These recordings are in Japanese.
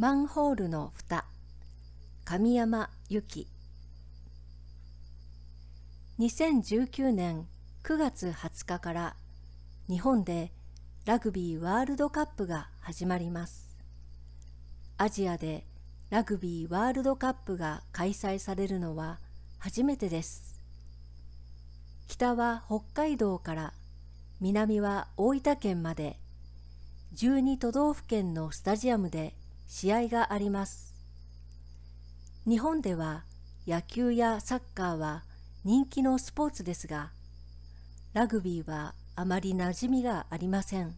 マンホールの蓋神山由紀2019年9月20日から日本でラグビーワールドカップが始まりますアジアでラグビーワールドカップが開催されるのは初めてです北は北海道から南は大分県まで12都道府県のスタジアムで試合があります日本では野球やサッカーは人気のスポーツですがラグビーはあまり馴染みがありません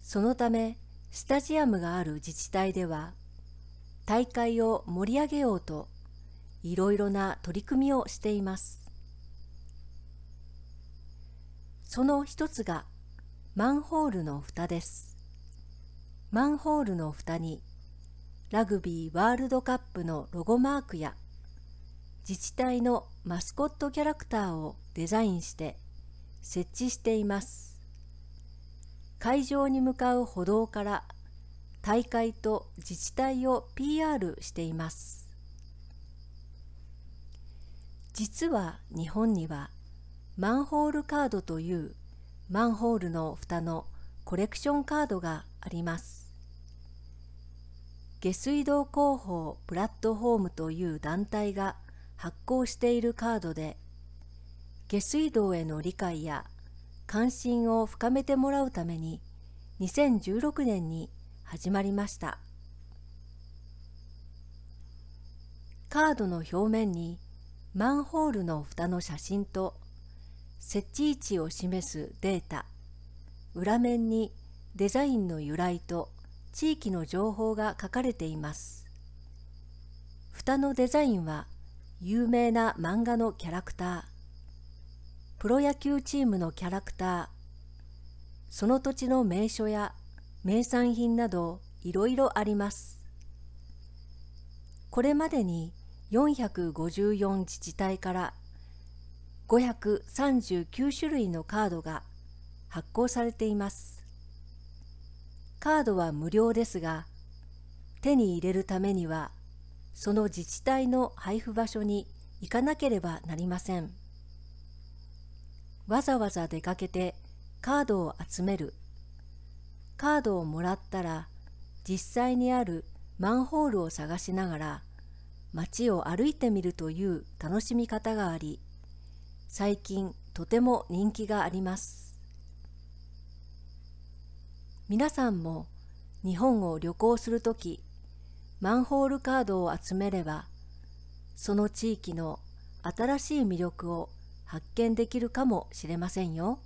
そのためスタジアムがある自治体では大会を盛り上げようといろいろな取り組みをしていますその一つがマンホールの蓋ですマンホールの蓋にラグビーワールドカップのロゴマークや自治体のマスコットキャラクターをデザインして設置しています会場に向かう歩道から大会と自治体を PR しています実は日本にはマンホールカードというマンホールの蓋のコレクションカードがあります下水道広報プラットフォームという団体が発行しているカードで下水道への理解や関心を深めてもらうために2016年に始まりましたカードの表面にマンホールの蓋の写真と設置位置を示すデータ裏面にデザインの由来と地域の情報が書かれています。蓋のデザインは有名な漫画のキャラクター、プロ野球チームのキャラクター、その土地の名所や名産品などいろいろあります。これまでに454自治体から539種類のカードが発行されています。カードは無料ですが手に入れるためにはその自治体の配布場所に行かなければなりませんわざわざ出かけてカードを集めるカードをもらったら実際にあるマンホールを探しながら街を歩いてみるという楽しみ方があり最近とても人気があります。皆さんも日本を旅行するときマンホールカードを集めればその地域の新しい魅力を発見できるかもしれませんよ。